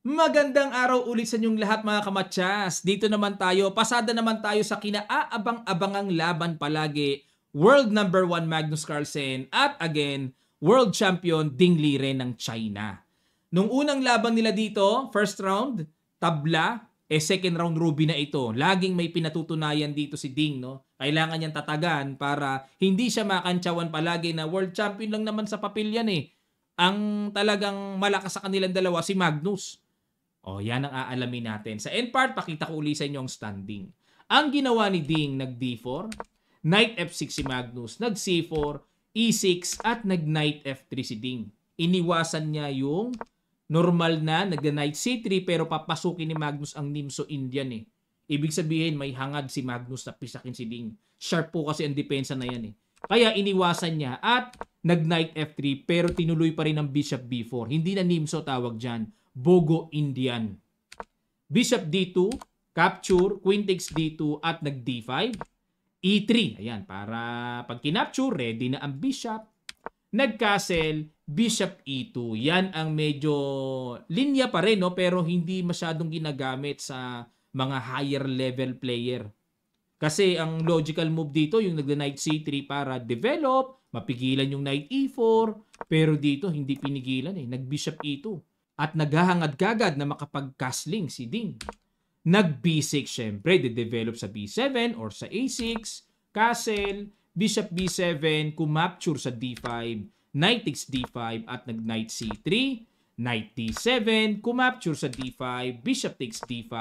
Magandang araw ulit sa inyong lahat mga kamatsas. Dito naman tayo, pasada naman tayo sa kinaaabang-abangang laban palagi. World number 1 Magnus Carlsen at again, world champion Ding Li Ren ng China. Nung unang laban nila dito, first round, tabla, eh second round Ruby na ito. Laging may pinatutunayan dito si Ding, no? Kailangan niyang tatagan para hindi siya makantsawan palagi na world champion lang naman sa papel yan eh. Ang talagang malakas sa kanilang dalawa si Magnus o, oh, yan ang aalamin natin. Sa end part, pakita ko uli sa inyo ang standing. Ang ginawa ni Ding, nag D4, knight F6 si Magnus, nag C4, E6, at nag knight F3 si Ding. Iniwasan niya yung normal na nag knight C3 pero papasukin ni Magnus ang Nimso Indian eh. Ibig sabihin, may hangad si Magnus na pisakin si Ding. Sharp po kasi ang depensa na yan eh. Kaya iniwasan niya at nag knight F3 pero tinuloy pa rin ang bishop B4. Hindi na Nimso tawag dyan Bogo Indian. Bishop D2, capture, queen takes D2 at nag D5. E3, ayan, para pag kinapture, ready na ang bishop. Nag-castle, bishop E2. Yan ang medyo linya pa rin, no? pero hindi masyadong ginagamit sa mga higher level player. Kasi ang logical move dito, yung nag-knight C3 para develop, mapigilan yung knight E4, pero dito hindi pinigilan eh, nag-bishop E2 at naghahangad kagad na makapag-castling si Ding. Nag-B6 syempre, de-develop sa B7 or sa A6, castle, bishop B7, kumapture sa D5, knight takes D5 at nag-knight C3, knight D7, kumapture sa D5, bishop takes D5,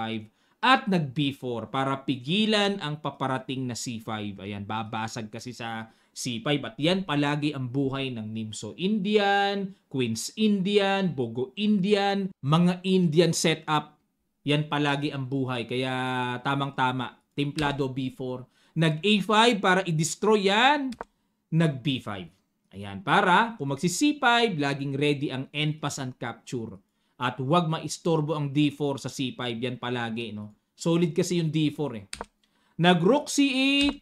at nag-B4 para pigilan ang paparating na C5. Ayan, babasag kasi sa C5 at yan palagi ang buhay ng Nimso Indian, Queens Indian, Bogo Indian, mga Indian setup. Yan palagi ang buhay. Kaya tamang-tama, Templado B4. Nag-A5 para i-destroy yan, nag-B5. Ayan, para kung magsi C5, laging ready ang end pass and capture. At huwag maistorbo ang D4 sa C5 yan palagi, no? Solid kasi yung D4 eh. Nag-rook C8,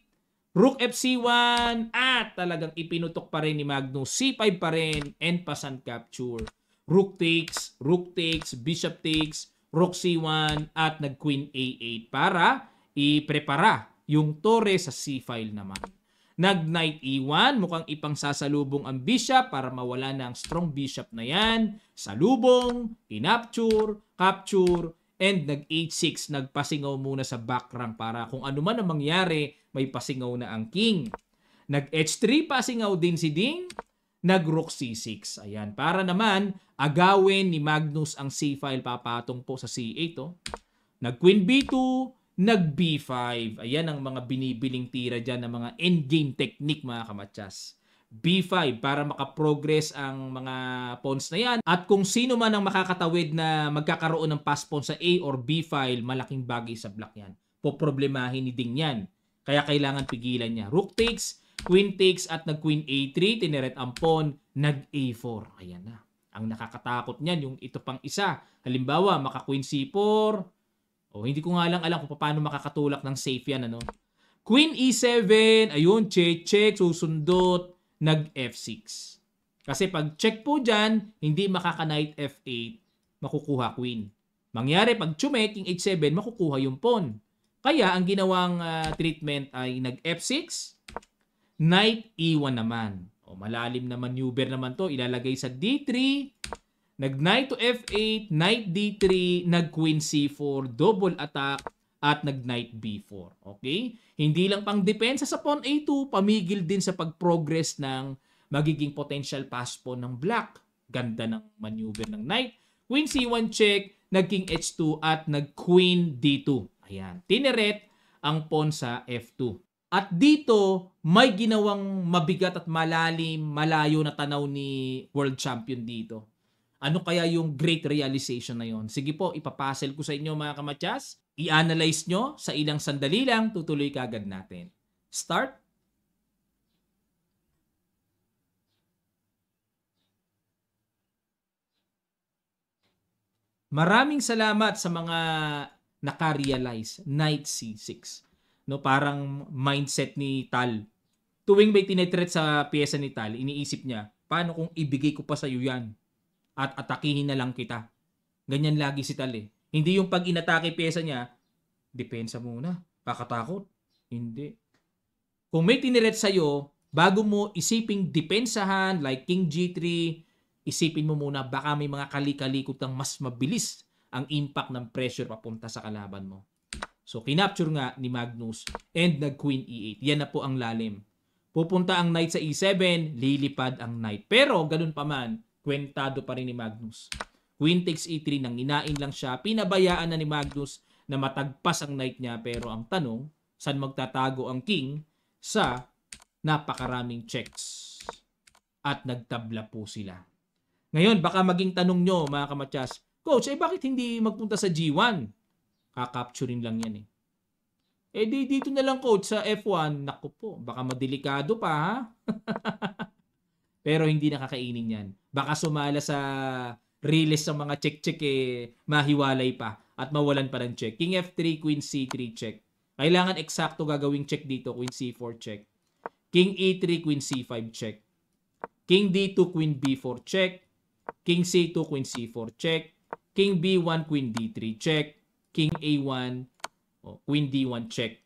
rook FC1, at talagang ipinutok pa rin ni Magnus. C5 pa rin, and passant capture. Rook takes, rook takes, bishop takes, rook C1, at nag-queen A8 para iprepara yung tore sa C-file naman. Nag-knight E1, mukhang ipang sasalubong ang bishop para mawala na strong bishop na yan. Salubong, inapture, capture, and nag 8-6, nagpasingaw muna sa back rank para kung ano man ang mangyari, may pasingaw na ang king. Nag h3, pasingaw din si Ding, nag rook c6. Ayan, para naman agawin ni Magnus ang c-file papatong po sa c8. Oh. Nag queen b2, nag b5. Ayan ang mga binibiling tira dyan ng mga endgame technique mga kamatsas. B5 para makaprogress ang mga pawns na yan. At kung sino man ang makakatawid na magkakaroon ng pass pawn sa A or B file, malaking bagay sa black yan. Poproblemahin ni Ding yan. Kaya kailangan pigilan niya. Rook takes, queen takes at nag-queen A3, tineret ang pawn, nag-A4. Ayan na. Ang nakakatakot niyan, yung ito pang isa. Halimbawa, maka-queen C4. O, hindi ko nga lang alam kung paano makakatulak ng safe yan. Ano? Queen E7, ayun, check, check, susundot nag F6. Kasi pag check po dyan, hindi makaka knight F8, makukuha queen. Mangyari pag chumek, king H7, makukuha yung pawn. Kaya ang ginawang uh, treatment ay nag F6, knight E1 naman. O malalim na maneuver naman to, ilalagay sa D3, nag knight to F8, knight D3, nag queen C4, double attack, at nag-knight b4. Okay? Hindi lang pang depensa sa pawn a2, pamigil din sa pag-progress ng magiging potential pass pawn ng black. Ganda ng maneuver ng knight. Queen c1 check, nag-king h2 at nag-queen d2. Ayan, tineret ang pawn sa f2. At dito, may ginawang mabigat at malalim, malayo na tanaw ni world champion dito. Ano kaya yung great realization na yon? Sige po, ipapassel ko sa inyo mga kamatyas. I-analyze nyo sa ilang sandali lang, tutuloy kagad natin. Start. Maraming salamat sa mga nakarealize night C6. No, parang mindset ni Tal. Tuwing may tinetreat sa piyesa ni Tal, iniisip niya, paano kung ibigay ko pa sa iyo yan at atakihin na lang kita? Ganyan lagi si Tal eh. Hindi yung pag inatake pyesa niya, depensa muna. Kakatakot. Hindi. Kung may tiniret sa'yo, bago mo isiping depensahan like King G3, isipin mo muna baka may mga kalikalikot ng mas mabilis ang impact ng pressure papunta sa kalaban mo. So, kinapture nga ni Magnus and nag-queen e8. Yan na po ang lalim. Pupunta ang knight sa e7, lilipad ang knight. Pero, ganun pa man, kwentado pa rin ni Magnus. Queen takes E3, nang nanginain lang siya. Pinabayaan na ni Magnus na matagpas ang knight niya. Pero ang tanong, saan magtatago ang king sa napakaraming checks? At nagtabla po sila. Ngayon, baka maging tanong nyo mga kamatyas, Coach, eh bakit hindi magpunta sa G1? Kakapturein lang yan eh. Eh di dito na lang coach sa F1, naku po, baka madelikado pa ha. Pero hindi nakakainin yan. Baka sumala sa release ng mga check-check eh, mahiwalay pa at mawalan pa ng check. King F3, Queen C3 check. Kailangan eksakto gagawing check dito, Queen C4 check. King E3, Queen C5 check. King D2, Queen B4 check. King C2, Queen C4 check. King B1, Queen D3 check. King A1, oh, Queen D1 check.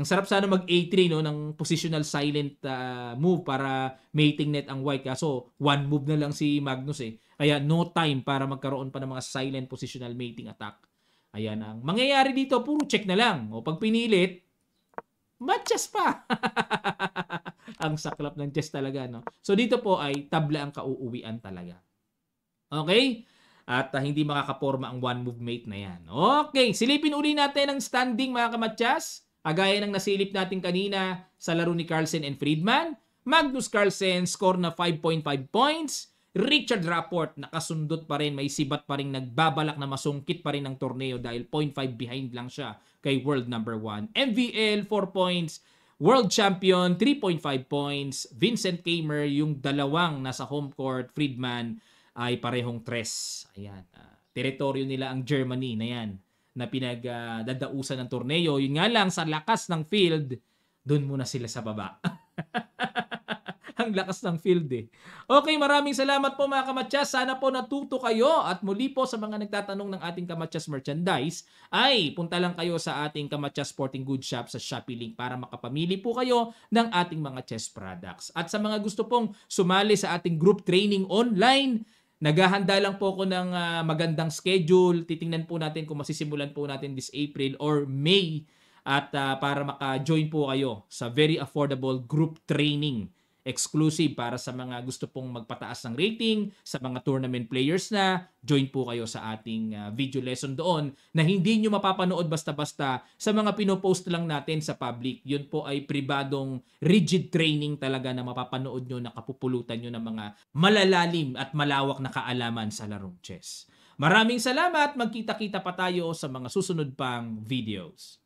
Ang sarap sana mag A3 no ng positional silent uh, move para mating net ang white kaso one move na lang si Magnus eh. Kaya no time para magkaroon pa ng mga silent positional mating attack. Ayan ang mangyayari dito, puro check na lang. O pag pinilit, matchas pa. ang saklap ng chess talaga, no? So dito po ay tabla ang kauuwian talaga. Okay? At uh, hindi makakaporma ang one move mate na yan. Okay, silipin uli natin ang standing mga kamatchas. Agaya ng nasilip natin kanina sa laro ni Carlsen and Friedman. Magnus Carlsen score na 5.5 points. Richard Rapport nakasundot pa rin, may sibat pa rin, nagbabalak na masungkit pa rin ng torneo dahil 0.5 behind lang siya kay world number 1. MVL, 4 points. World champion, 3.5 points. Vincent Kamer, yung dalawang nasa home court, Friedman, ay parehong 3. Ayan. Uh, teritoryo nila ang Germany na yan na pinagdadausan uh, ng torneo. Yun nga lang, sa lakas ng field, doon muna sila sa baba. ang lakas ng field eh. Okay, maraming salamat po mga kamatsas. Sana po natuto kayo at muli po sa mga nagtatanong ng ating kamatsas merchandise ay punta lang kayo sa ating kamatsas sporting goods shop sa Shopee link para makapamili po kayo ng ating mga chess products. At sa mga gusto pong sumali sa ating group training online, Naghahanda lang po ako ng uh, magandang schedule. Titingnan po natin kung masisimulan po natin this April or May at uh, para maka-join po kayo sa very affordable group training exclusive para sa mga gusto pong magpataas ng rating, sa mga tournament players na, join po kayo sa ating uh, video lesson doon na hindi nyo mapapanood basta-basta sa mga pinopost lang natin sa public. Yun po ay pribadong rigid training talaga na mapapanood nyo, nakapupulutan nyo ng mga malalalim at malawak na kaalaman sa larong chess. Maraming salamat! Magkita-kita pa tayo sa mga susunod pang videos.